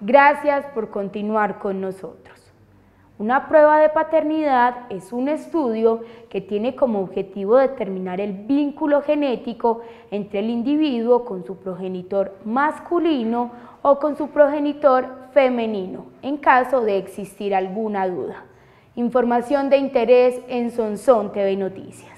Gracias por continuar con nosotros. Una prueba de paternidad es un estudio que tiene como objetivo determinar el vínculo genético entre el individuo con su progenitor masculino o con su progenitor femenino, en caso de existir alguna duda. Información de interés en Sonson TV Noticias.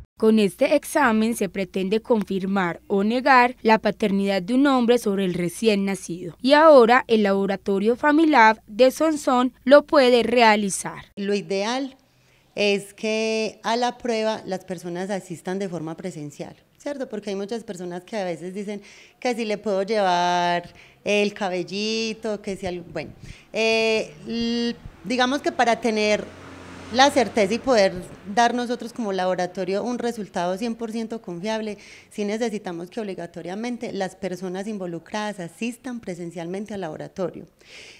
Con este examen se pretende confirmar o negar la paternidad de un hombre sobre el recién nacido. Y ahora el laboratorio Familab de Sonson lo puede realizar. Lo ideal es que a la prueba las personas asistan de forma presencial, ¿cierto? Porque hay muchas personas que a veces dicen que si le puedo llevar el cabellito, que si algo... Bueno, eh, digamos que para tener la certeza y poder dar nosotros como laboratorio un resultado 100% confiable, sí necesitamos que obligatoriamente las personas involucradas asistan presencialmente al laboratorio.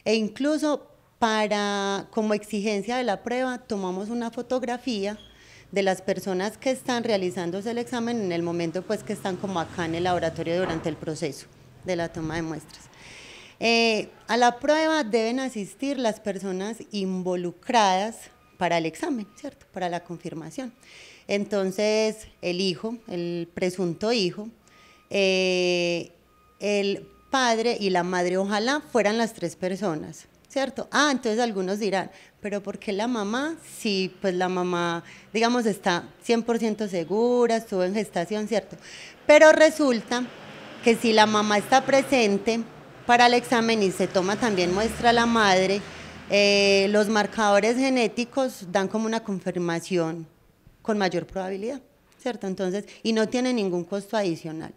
E incluso para, como exigencia de la prueba, tomamos una fotografía de las personas que están realizándose el examen en el momento pues que están como acá en el laboratorio durante el proceso de la toma de muestras. Eh, a la prueba deben asistir las personas involucradas para el examen, ¿cierto? Para la confirmación. Entonces, el hijo, el presunto hijo, eh, el padre y la madre, ojalá fueran las tres personas, ¿cierto? Ah, entonces algunos dirán, pero ¿por qué la mamá? Sí, pues la mamá, digamos, está 100% segura, estuvo en gestación, ¿cierto? Pero resulta que si la mamá está presente para el examen y se toma también muestra a la madre, eh, los marcadores genéticos dan como una confirmación con mayor probabilidad, ¿cierto? Entonces, y no tiene ningún costo adicional.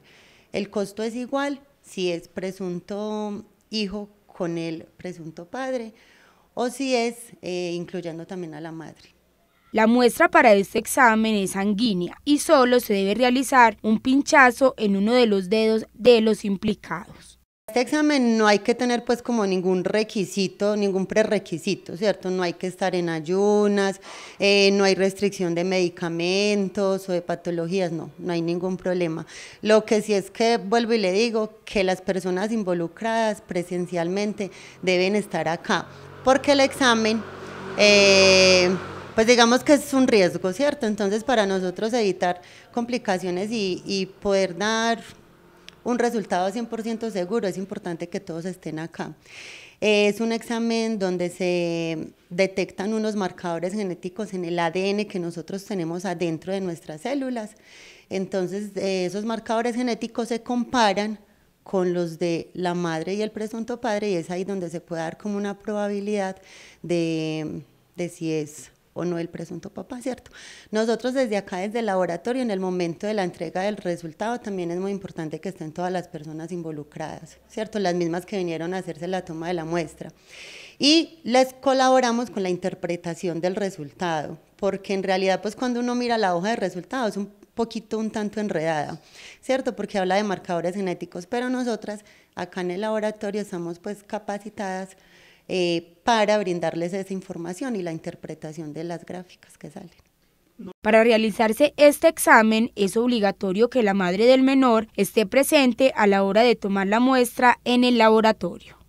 El costo es igual si es presunto hijo con el presunto padre o si es eh, incluyendo también a la madre. La muestra para este examen es sanguínea y solo se debe realizar un pinchazo en uno de los dedos de los implicados. Este examen no hay que tener pues como ningún requisito, ningún prerequisito, ¿cierto? No hay que estar en ayunas, eh, no hay restricción de medicamentos o de patologías, no, no hay ningún problema. Lo que sí es que vuelvo y le digo que las personas involucradas presencialmente deben estar acá, porque el examen... Eh, pues digamos que es un riesgo, ¿cierto? Entonces para nosotros evitar complicaciones y poder dar un resultado 100% seguro, es importante que todos estén acá. Es un examen donde se detectan unos marcadores genéticos en el ADN que nosotros tenemos adentro de nuestras células. Entonces, eh, esos marcadores genéticos se comparan con los de la madre y el presunto padre y es ahí donde se puede dar como una probabilidad de, de si es o no el presunto papá, ¿cierto? Nosotros desde acá, desde el laboratorio, en el momento de la entrega del resultado, también es muy importante que estén todas las personas involucradas, ¿cierto? Las mismas que vinieron a hacerse la toma de la muestra. Y les colaboramos con la interpretación del resultado, porque en realidad, pues cuando uno mira la hoja de resultados, es un poquito un tanto enredada, ¿cierto? Porque habla de marcadores genéticos, pero nosotras acá en el laboratorio estamos pues capacitadas eh, para brindarles esa información y la interpretación de las gráficas que salen. Para realizarse este examen es obligatorio que la madre del menor esté presente a la hora de tomar la muestra en el laboratorio.